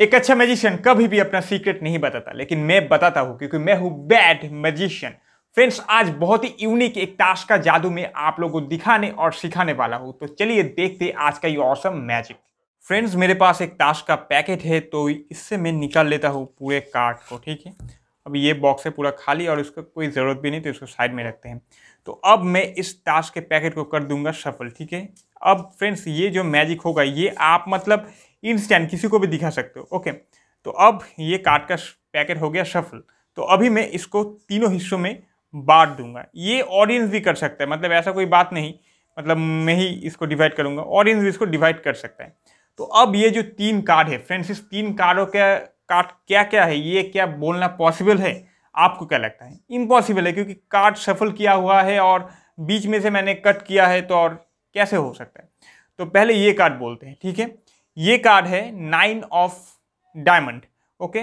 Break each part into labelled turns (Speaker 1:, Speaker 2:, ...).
Speaker 1: एक अच्छा मैजिशियन कभी भी अपना सीक्रेट नहीं बताता लेकिन मैं बताता हूं क्योंकि मैं हूं बैड मैजिशियन फ्रेंड्स आज बहुत ही यूनिक एक टास्क का जादू मैं आप लोगों को दिखाने और सिखाने वाला हूं तो चलिए देखते आज का ये औसम मैजिक फ्रेंड्स मेरे पास एक टास्क का पैकेट है तो इससे मैं निकाल लेता हूँ पूरे कार्ड को ठीक है अब ये बॉक्स है पूरा खाली और इसका कोई ज़रूरत भी नहीं तो इसको साइड में रखते हैं तो अब मैं इस टास्क के पैकेट को कर दूंगा सफल ठीक है अब फ्रेंड्स ये जो मैजिक होगा ये आप मतलब इंस्टेंट किसी को भी दिखा सकते हो ओके तो अब ये कार्ड का पैकेट हो गया सफल तो अभी मैं इसको तीनों हिस्सों में बांट दूंगा ये ऑडियंस भी कर सकता है मतलब ऐसा कोई बात नहीं मतलब मैं ही इसको डिवाइड करूंगा ऑडियंस भी इसको डिवाइड कर सकता है तो अब ये जो तीन कार्ड है फ्रेंड्स इस तीन कार्डों का कार्ड क्या क्या है ये क्या बोलना पॉसिबल है आपको क्या लगता है इम्पॉसिबल है क्योंकि कार्ड सफल किया हुआ है और बीच में से मैंने कट किया है तो और कैसे हो सकता है तो पहले ये कार्ड बोलते हैं ठीक है ये कार्ड है नाइन ऑफ डायमंड ओके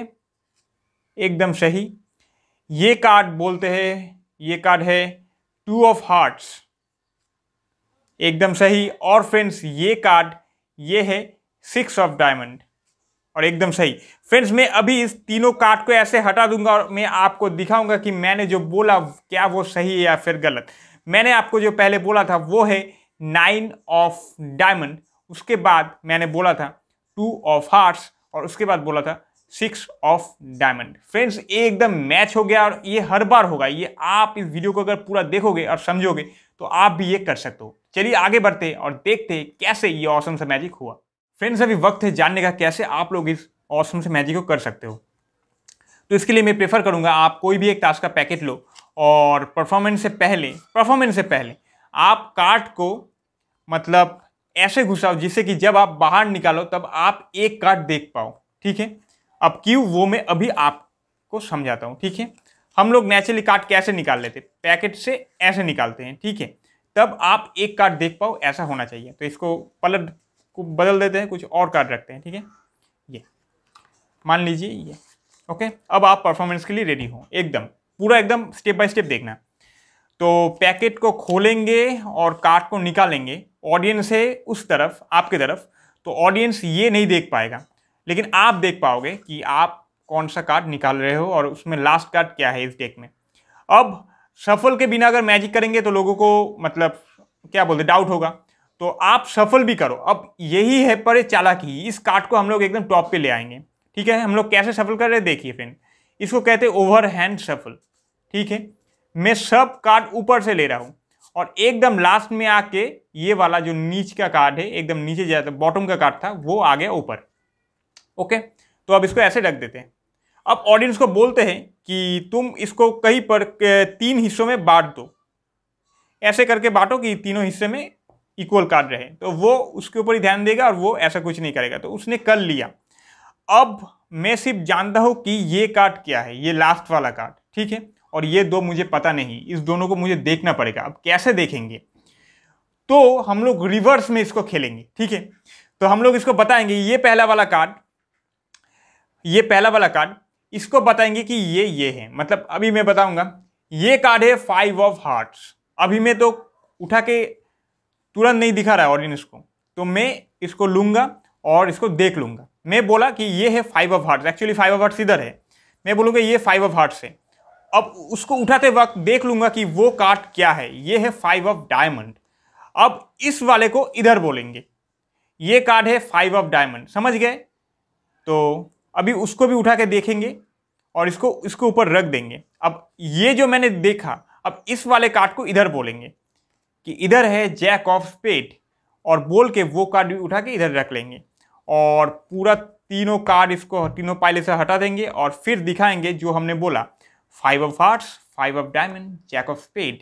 Speaker 1: एकदम सही ये कार्ड बोलते हैं ये कार्ड है टू ऑफ हार्ट्स एकदम सही और फ्रेंड्स ये कार्ड ये है सिक्स ऑफ डायमंड और एकदम सही फ्रेंड्स मैं अभी इस तीनों कार्ड को ऐसे हटा दूंगा और मैं आपको दिखाऊंगा कि मैंने जो बोला क्या वो सही है या फिर गलत मैंने आपको जो पहले बोला था वो है नाइन ऑफ डायमंड उसके बाद मैंने बोला था टू ऑफ हार्ट्स और उसके बाद बोला था सिक्स ऑफ डायमंड फ्रेंड्स ये एकदम मैच हो गया और ये हर बार होगा ये आप इस वीडियो को अगर पूरा देखोगे और समझोगे तो आप भी ये कर सकते हो चलिए आगे बढ़ते और देखते कैसे ये औसम से मैजिक हुआ फ्रेंड्स अभी वक्त है जानने का कैसे आप लोग इस औसम से मैजिक को कर सकते हो तो इसके लिए मैं प्रेफर करूँगा आप कोई भी एक टास्क का पैकेट लो और परफॉर्मेंस से पहले परफॉर्मेंस से पहले आप कार्ट को मतलब ऐसे घुसाओ जिससे कि जब आप बाहर निकालो तब आप एक कार्ड देख पाओ ठीक है अब क्यों वो मैं अभी आपको समझाता हूँ ठीक है हम लोग नेचुरली कार्ड कैसे निकाल लेते पैकेट से ऐसे निकालते हैं ठीक है तब आप एक कार्ड देख पाओ ऐसा होना चाहिए तो इसको पलट को बदल देते हैं कुछ और कार्ड रखते हैं ठीक है ये मान लीजिए ये ओके अब आप परफॉर्मेंस के लिए रेडी हो एकदम पूरा एकदम स्टेप बाय स्टेप देखना तो पैकेट को खोलेंगे और कार्ड को निकालेंगे ऑडियंस है उस तरफ आपके तरफ तो ऑडियंस ये नहीं देख पाएगा लेकिन आप देख पाओगे कि आप कौन सा कार्ड निकाल रहे हो और उसमें लास्ट कार्ड क्या है इस डेक में अब सफल के बिना अगर मैजिक करेंगे तो लोगों को मतलब क्या बोलते डाउट होगा तो आप सफल भी करो अब यही है पर चालाकी इस कार्ड को हम लोग एकदम टॉप पे ले आएंगे ठीक है हम लोग कैसे सफल कर रहे हैं देखिए फ्रेंड इसको कहते हैं ओवर हैंड सफल ठीक है मैं सब कार्ड ऊपर से ले रहा हूँ और एकदम लास्ट में आके ये वाला जो नीच का कार्ड है एकदम नीचे जाता बॉटम का कार्ड था वो आ गया ऊपर ओके तो अब इसको ऐसे रख देते हैं अब ऑडियंस को बोलते हैं कि तुम इसको कहीं पर तीन हिस्सों में बांट दो ऐसे करके बांटो कि तीनों हिस्से में इक्वल कार्ड रहे तो वो उसके ऊपर ही ध्यान देगा और वो ऐसा कुछ नहीं करेगा तो उसने कर लिया अब मैं सिर्फ जानता हूँ कि ये कार्ड क्या है ये लास्ट वाला कार्ड ठीक है और ये दो मुझे पता नहीं इस दोनों को मुझे देखना पड़ेगा अब कैसे देखेंगे तो हम लोग रिवर्स में इसको खेलेंगे ठीक है तो हम लोग इसको बताएंगे ये पहला वाला कार्ड ये पहला वाला कार्ड इसको बताएंगे कि ये ये है मतलब अभी मैं बताऊंगा ये कार्ड है फाइव ऑफ हार्ट्स अभी मैं तो उठा के तुरंत नहीं दिखा रहा है ऑडियंस को तो मैं इसको लूंगा और इसको देख लूंगा मैं बोला कि ये है five of hearts actually five of hearts इधर है मैं बोलूँगा ये फाइव ऑफ हार्ट्स है अब उसको उठाते वक्त देख लूंगा कि वो कार्ड क्या है ये है फाइव ऑफ डायमंड अब इस वाले को इधर बोलेंगे ये कार्ड है फाइव ऑफ डायमंड समझ गए तो अभी उसको भी उठा के देखेंगे और इसको इसके ऊपर रख देंगे अब ये जो मैंने देखा अब इस वाले कार्ड को इधर बोलेंगे कि इधर है जैक ऑफ पेट और बोल के वो कार्ड भी उठा के इधर रख लेंगे और पूरा तीनों कार्ड इसको तीनों पाइले से हटा देंगे और फिर दिखाएंगे जो हमने बोला five of hearts five of diamond jack of spade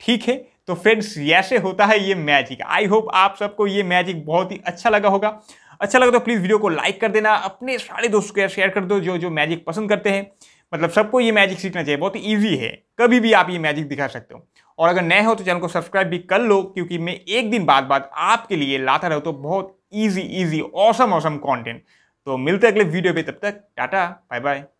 Speaker 1: ठीक है तो फ्रेंड्स ऐसे होता है ये मैजिक आई होप आप सबको ये मैजिक बहुत ही अच्छा लगा होगा अच्छा लगा तो प्लीज़ वीडियो को लाइक कर देना अपने सारे दोस्तों के शेयर कर दो जो जो मैजिक पसंद करते हैं मतलब सबको ये मैजिक सीखना चाहिए बहुत ही ईजी है कभी भी आप ये मैजिक दिखा सकते हो और अगर नए हो तो चैनल को सब्सक्राइब भी कर लो क्योंकि मैं एक दिन बाद बाद आपके लिए लाता रहूँ तो बहुत easy easy awesome awesome content तो मिलते अगले वीडियो पर तब तक टाटा बाय बाय